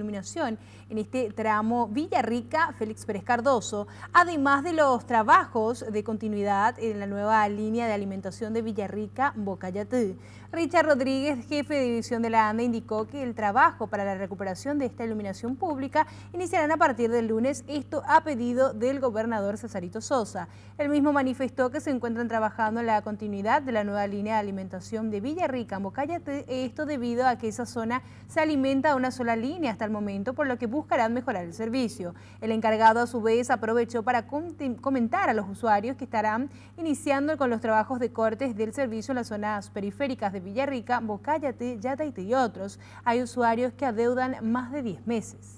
iluminación en este tramo Villarrica Félix Pérez Cardoso, además de los trabajos de continuidad en la nueva línea de alimentación de Villarrica Bocayate. Richard Rodríguez, jefe de división de la ANDA, indicó que el trabajo para la recuperación de esta iluminación pública iniciarán a partir del lunes, esto a pedido del gobernador Cesarito Sosa. El mismo manifestó que se encuentran trabajando en la continuidad de la nueva línea de alimentación de Villarrica Bocayate esto debido a que esa zona se alimenta a una sola línea hasta momento, por lo que buscarán mejorar el servicio. El encargado a su vez aprovechó para comentar a los usuarios que estarán iniciando con los trabajos de cortes del servicio en las zonas periféricas de Villarrica, Bocayate, Yataite y otros. Hay usuarios que adeudan más de 10 meses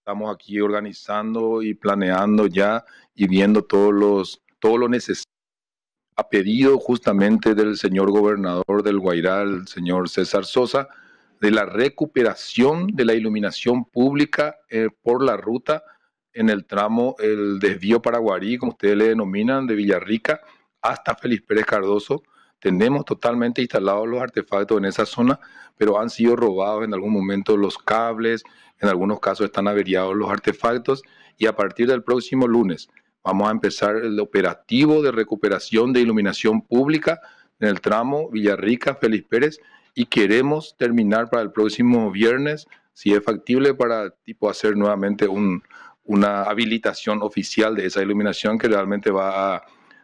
estamos aquí organizando y planeando ya y viendo todos los todo lo necesario a pedido justamente del señor gobernador del Guairá, el señor César Sosa, de la recuperación de la iluminación pública eh, por la ruta en el tramo, el desvío Paraguarí, como ustedes le denominan, de Villarrica hasta Félix Pérez Cardoso. Tenemos totalmente instalados los artefactos en esa zona, pero han sido robados en algún momento los cables, en algunos casos están averiados los artefactos y a partir del próximo lunes vamos a empezar el operativo de recuperación de iluminación pública en el tramo Villarrica-Félix Pérez y queremos terminar para el próximo viernes, si es factible, para tipo hacer nuevamente un, una habilitación oficial de esa iluminación que realmente va a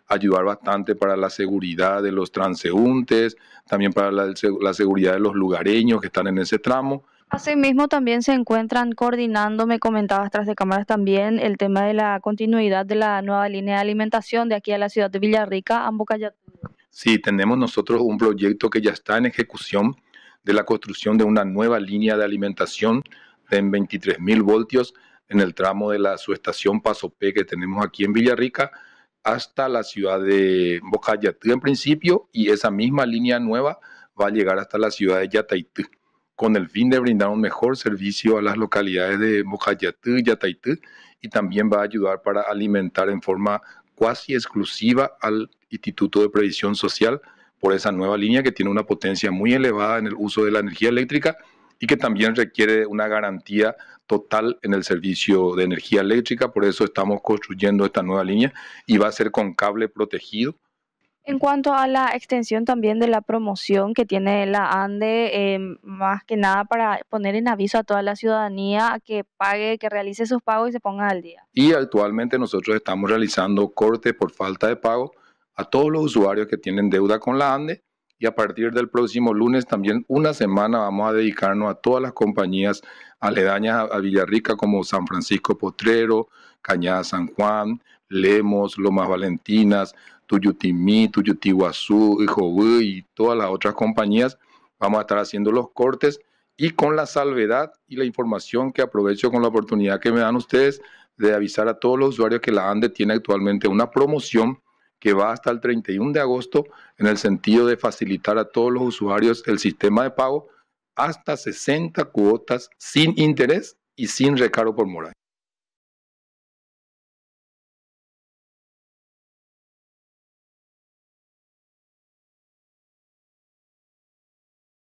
ayudar bastante para la seguridad de los transeúntes, también para la, seguridad de los lugareños que están en ese tramo. Asimismo, también se encuentran coordinando, me comentabas tras de cámaras también, el tema de la continuidad de la nueva línea de alimentación de aquí a la ciudad de Villarrica, Ambocayatá. Sí, tenemos nosotros un proyecto que ya está en ejecución de la construcción de una nueva línea de alimentación en 23.000 voltios en el tramo de la subestación Paso P que tenemos aquí en Villarrica hasta la ciudad de Bocayatú en principio y esa misma línea nueva va a llegar hasta la ciudad de Yataitú con el fin de brindar un mejor servicio a las localidades de y Yataitú y también va a ayudar para alimentar en forma cuasi exclusiva al Instituto de Previsión Social por esa nueva línea que tiene una potencia muy elevada en el uso de la energía eléctrica y que también requiere una garantía total en el servicio de energía eléctrica. Por eso estamos construyendo esta nueva línea y va a ser con cable protegido. En cuanto a la extensión también de la promoción que tiene la ANDE, em, más que nada para poner en aviso a toda la ciudadanía que pague, que realice sus pagos y se ponga al día. Y actualmente nosotros estamos realizando cortes por falta de pago a todos los usuarios que tienen deuda con la ANDE y a partir del próximo lunes también una semana vamos a dedicarnos a todas las compañías aledañas a Villarrica como San Francisco Potrero, Cañada San Juan, Lemos, Lomas Valentinas, Tuyutimí, Hijo Ijobú y todas las otras compañías. Vamos a estar haciendo los cortes y con la salvedad y la información que aprovecho con la oportunidad que me dan ustedes de avisar a todos los usuarios que la ANDE tiene actualmente una promoción que va hasta el 31 de agosto en el sentido de facilitar a todos los usuarios el sistema de pago hasta 60 cuotas sin interés y sin recargo por mora.